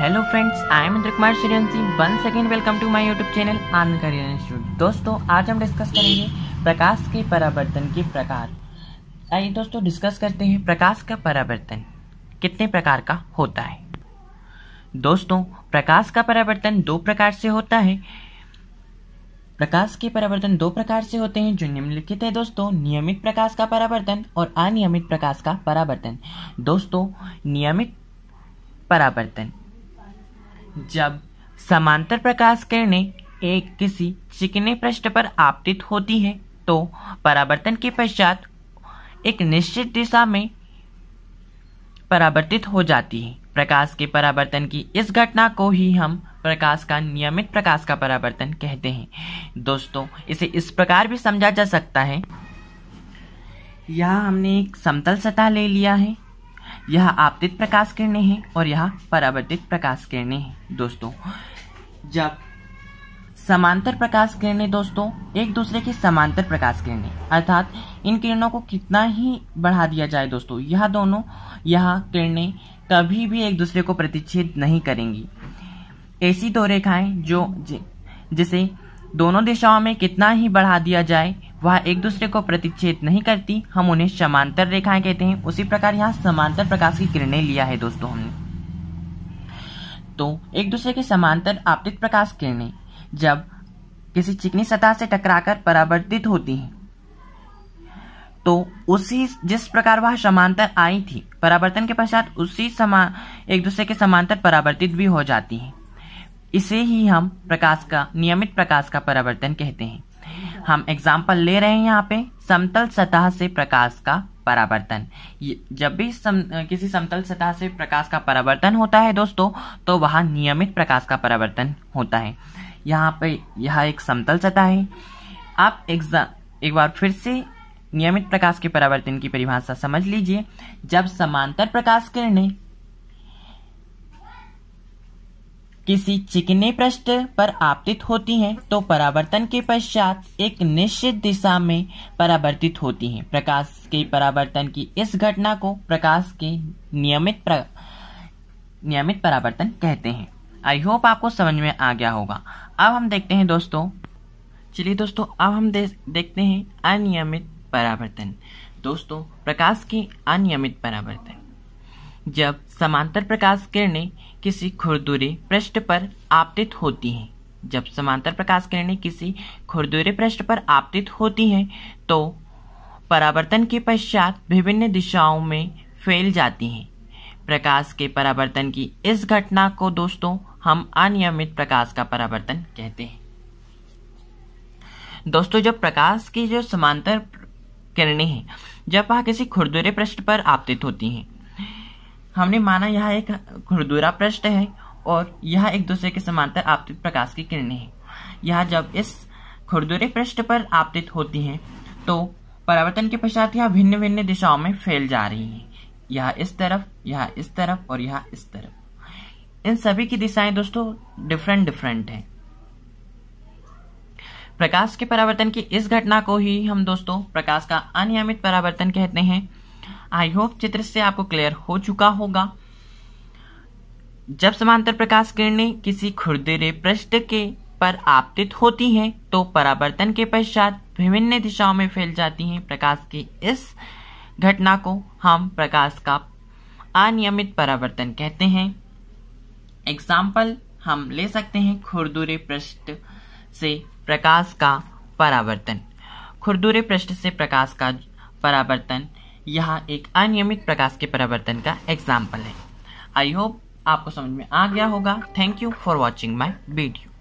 hello friends I am Indra Kumar Shrivanshi one second welcome to my YouTube channel Anand career institute दोस्तों आज हम discuss करेंगे प्रकाश के परावर्तन के प्रकार आइए दोस्तों डिस्कस करते हैं प्रकाश का परावर्तन कितने प्रकार का होता है दोस्तों प्रकाश का परावर्तन दो प्रकार से होता है प्रकाश के परावर्तन दो प्रकार से होते हैं जो निम्नलिखित है दोस्तों नियमित प्रकाश का परावर्तन और अनियमित प्रकाश का परावर्तन दोस्तों नियमित परावर्तन जब समांतर प्रकाश किरणें एक किसी चिकने पृष्ठ पर आपतित होती हैं तो परावर्तन के पश्चात एक निश्चित दिशा में परावर्तित हो जाती है प्रकाश के परावर्तन की इस घटना को ही हम प्रकाश का नियमित प्रकाश का परावर्तन कहते हैं दोस्तों इसे इस प्रकार भी समझा जा सकता है यहाँ हमने एक समतल सतह ले लिया है यह आपतित प्रकाश किरणें हैं और यह परावर्तित प्रकाश किरणें हैं दोस्तों जब समांतर प्रकाश किरणें दोस्तों एक दूसरे के समांतर प्रकाश किरणें अर्थात इन किरणों को कितना ही बढ़ा दिया जाए दोस्तों यह दोनों यह किरणें कभी भी एक दूसरे को प्रतिच्छेद नहीं करेंगी ऐसी दो रेखाएं जो जिसे दोनों दिशाओं में कितना ही बढ़ा दिया जाए वह एक दूसरे को प्रतिच्छेद नहीं करती हम उन्हें समांतर रेखाएं कहते हैं उसी प्रकार यहाँ समांतर प्रकाश की किरणें लिया है दोस्तों हमने तो एक दूसरे के समांतर आपतित प्रकाश किरणें जब किसी चिकनी सतह से टकराकर परावर्तित होती हैं तो उसी जिस प्रकार वह समांतर आई थी परावर्तन के पश्चात उसी समा एक दूसरे के समांतर परावर्तित भी हो जाती है इसे ही हम प्रकाश का नियमित प्रकाश का परावर्तन कहते हैं हम एग्जाम्पल ले रहे हैं यहाँ पे समतल सतह से प्रकाश का परावर्तन जब भी सम, किसी समतल सतह से प्रकाश का परावर्तन होता है दोस्तों तो वहाँ नियमित प्रकाश का परावर्तन होता है यहाँ पे यह एक समतल सतह है आप एग्जाम एक बार फिर से नियमित प्रकाश के परावर्तन की परिभाषा समझ लीजिए जब समांतर प्रकाश किरणें किसी चिकने पृष्ठ पर आपतित होती हैं तो परावर्तन के पश्चात एक निश्चित दिशा में परावर्तित होती हैं प्रकाश के परावर्तन की इस घटना को प्रकाश के नियमित प्र... नियमित परावर्तन कहते हैं आई होप आपको समझ में आ गया होगा अब हम देखते हैं दोस्तों चलिए दोस्तों अब हम दे, देखते हैं अनियमित परावर्तन दोस्तों प्रकाश के अनियमित परावर्तन जब समांतर प्रकाश किरणें किसी खुरदुरे पृष्ठ पर आपतित होती हैं जब समांतर प्रकाश किरणें किसी खुरदुरे पृष्ठ पर आपतित होती हैं तो परावर्तन के पश्चात विभिन्न दिशाओं में फैल जाती हैं प्रकाश के परावर्तन की इस घटना को दोस्तों हम अनियमित प्रकाश का परावर्तन कहते हैं दोस्तों जब प्रकाश की जो समांतर किरणें हैं जब वह किसी खुरदुरे पृष्ठ पर आपतित होती हैं हमने माना यह एक खुरदुरा पृष्ठ है और यह एक दूसरे के समांतर आपतित प्रकाश की किरणें हैं यह जब इस खुरदुरे पृष्ठ पर आपतित होती हैं तो परावर्तन के पश्चात यह भिन्न भिन्न दिशाओं में फैल जा रही हैं यह इस तरफ यह इस तरफ और यह इस तरफ इन सभी की दिशाएं दोस्तों डिफरेंट डिफरेंट हैं प्रकाश के परावर्तन की इस घटना को ही हम दोस्तों प्रकाश का अनियमित परावर्तन कहते हैं आई होप चित्र से आपको क्लियर हो चुका होगा जब समांतर प्रकाश किरणें किसी खुरदुरे पृष्ठ के पर आपतित होती हैं तो परावर्तन के पश्चात विभिन्न दिशाओं में फैल जाती हैं प्रकाश की इस घटना को हम प्रकाश का अनियमित परावर्तन कहते हैं एग्जाम्पल हम ले सकते हैं खुरदुरे पृष्ठ से प्रकाश का परावर्तन खुरदुरे पृष्ठ से प्रकाश का परावर्तन यहाँ एक अनियमित प्रकाश के परावर्तन का एग्जाम्पल है आई होप आपको समझ में आ गया होगा thank you for watching my video